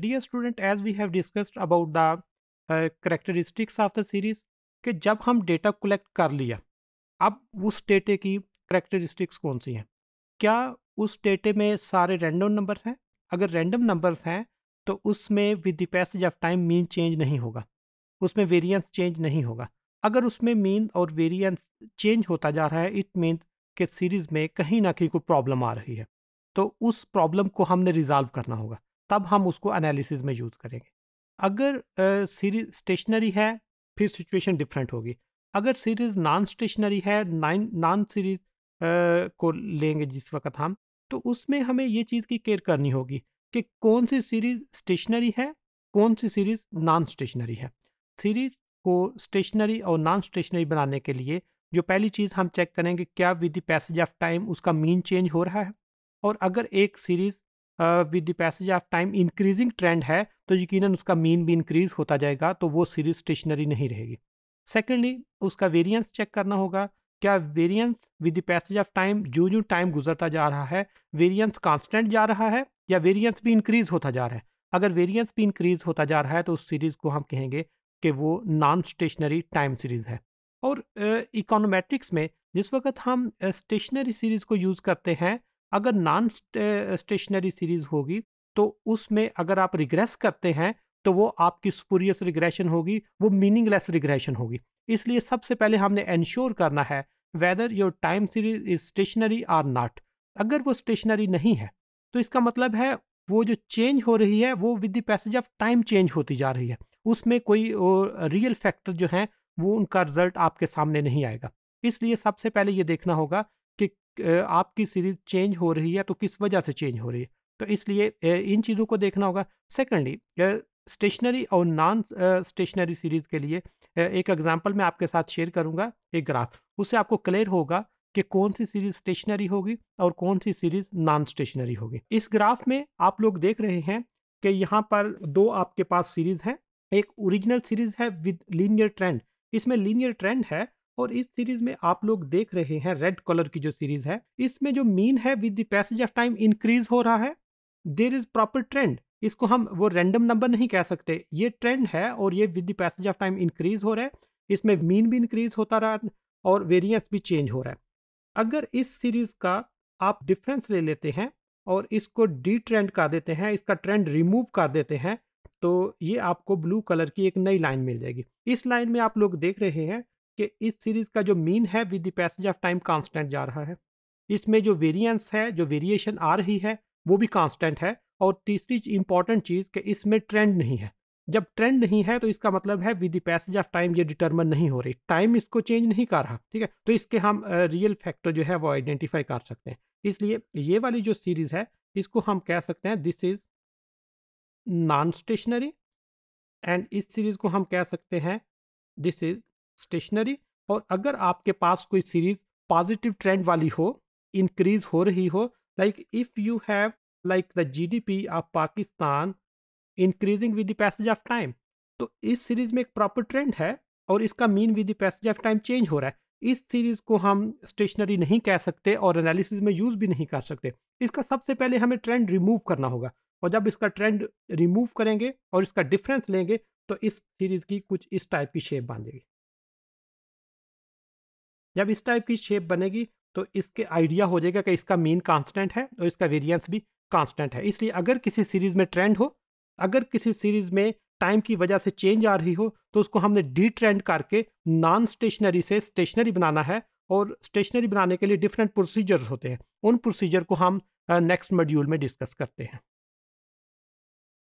dear student as we have discussed about the characteristics of the series कि जब हम data collect कर लिया अब उस डेटे की करेक्टरिस्टिक्स कौन सी हैं क्या उस डेटे में सारे रेंडम नंबर हैं अगर रेंडम नंबर हैं तो उसमें with the passage of time mean change नहीं होगा उसमें वेरियंस चेंज नहीं होगा अगर उसमें मीन और वेरियंस चेंज होता जा रहा है इट मीन के सीरीज़ में कहीं ना कहीं कोई प्रॉब्लम आ रही है तो उस प्रॉब्लम को हमने रिजॉल्व करना होगा तब हम उसको एनालिसिस में यूज़ करेंगे अगर सीरीज स्टेशनरी है फिर सिचुएशन डिफरेंट होगी अगर सीरीज़ नॉन स्टेशनरी है नाइन नॉन सीरीज़ को लेंगे जिस वक्त हम तो उसमें हमें ये चीज़ की केयर करनी होगी कि कौन सी सीरीज़ स्टेशनरी है कौन सी सीरीज़ नॉन स्टेशनरी है सीरीज़ को स्टेशनरी और नॉन स्टेशनरी बनाने के लिए जो पहली चीज़ हम चेक करेंगे क्या with the passage of time उसका मीन चेंज हो रहा है और अगर एक series with the passage of time increasing trend है तो यकीनन उसका मीन भी इंक्रीज होता जाएगा तो वो सीरीज स्टेशनरी नहीं रहेगी सेकेंडली उसका वेरियंस चेक करना होगा क्या variance with the passage of time जो जो टाइम गुजरता जा रहा है वेरियंस कॉन्स्टेंट जा रहा है या वेरियंस भी इंक्रीज होता जा रहा है अगर वेरियंस भी इंक्रीज होता जा रहा है तो उस सीरीज़ को हम कहेंगे कि वो नॉन स्टेशनरी टाइम सीरीज़ है और इकोनोमेट्रिक्स में जिस वक्त हम स्टेशनरी सीरीज़ को यूज़ करते हैं अगर नॉन स्टेशनरी सीरीज होगी तो उसमें अगर आप रिग्रेस करते हैं तो वो आपकी स्पूरियस रिग्रेशन होगी वो मीनिंगलेस रिग्रेशन होगी इसलिए सबसे पहले हमने इंश्योर करना है whether your time series is stationary or not अगर वो स्टेशनरी नहीं है तो इसका मतलब है वो जो चेंज हो रही है वो with the passage of time change होती जा रही है उसमें कोई रियल फैक्टर जो हैं वो उनका रिजल्ट आपके सामने नहीं आएगा इसलिए सबसे पहले ये देखना होगा आपकी सीरीज चेंज हो रही है तो किस वजह से चेंज हो रही है तो इसलिए इन चीज़ों को देखना होगा सेकेंडली स्टेशनरी और नॉन स्टेशनरी सीरीज़ के लिए एक एग्जाम्पल मैं आपके साथ शेयर करूंगा एक ग्राफ उससे आपको क्लियर होगा कि कौन सी सीरीज स्टेशनरी होगी और कौन सी सीरीज नॉन स्टेशनरी होगी इस ग्राफ में आप लोग देख रहे हैं कि यहाँ पर दो आपके पास सीरीज हैं एक ओरिजिनल सीरीज है विद लीनियर ट्रेंड इसमें लीनियर ट्रेंड है और इस सीरीज में आप लोग देख रहे हैं रेड कलर की जो सीरीज है इसमें जो मीन है with the passage of time increase हो रहा है देर इज प्रॉपर ट्रेंड इसको हम वो रैंडम नंबर नहीं कह सकते ये ट्रेंड है और ये with the passage of time increase हो रहा है इसमें मीन भी इंक्रीज होता रहा और वेरियंस भी चेंज हो रहा है अगर इस सीरीज का आप डिफरेंस ले लेते हैं और इसको डी ट्रेंड कर देते हैं इसका ट्रेंड रिमूव कर देते हैं तो ये आपको ब्लू कलर की एक नई लाइन मिल जाएगी इस लाइन में आप लोग देख रहे हैं कि इस सीरीज का जो मीन है with the passage of time constant जा रहा है इसमें जो वेरिएंस है जो वेरिएशन आ रही है वो भी कांस्टेंट है और तीसरी इंपॉर्टेंट चीज़ कि इसमें ट्रेंड नहीं है जब ट्रेंड नहीं है तो इसका मतलब है with the passage of time ये डिटर्मन नहीं हो रही टाइम इसको चेंज नहीं कर रहा ठीक है तो इसके हम रियल uh, फैक्टर जो है वो आइडेंटिफाई कर सकते हैं इसलिए ये वाली जो सीरीज़ है इसको हम कह सकते हैं this is non stationary and इस सीरीज़ को हम कह सकते हैं दिस इज़ स्टेशनरी और अगर आपके पास कोई सीरीज पॉजिटिव ट्रेंड वाली हो इंक्रीज हो रही हो like if you have like the GDP of Pakistan increasing with the passage of time तो इस सीरीज में एक प्रॉपर ट्रेंड है और इसका mean with the passage of time change हो रहा है इस सीरीज को हम स्टेशनरी नहीं कह सकते और एनालिसिस में यूज भी नहीं कर सकते इसका सबसे पहले हमें ट्रेंड रिमूव करना होगा और जब इसका ट्रेंड रिमूव करेंगे और इसका डिफरेंस लेंगे तो इस सीरीज की कुछ इस टाइप की शेप बांधेगी जब इस टाइप की शेप बनेगी तो इसके आइडिया हो जाएगा कि इसका मीन कांस्टेंट है और इसका वेरिएंस भी कांस्टेंट है इसलिए अगर किसी सीरीज में ट्रेंड हो अगर किसी सीरीज में टाइम की वजह से चेंज आ रही हो तो उसको हमने डी ट्रेंड करके नॉन स्टेशनरी से स्टेशनरी बनाना है और स्टेशनरी बनाने के लिए डिफरेंट प्रोसीजर्स होते हैं उन प्रोसीजर को हम नेक्स्ट मॉड्यूल में डिस्कस करते हैं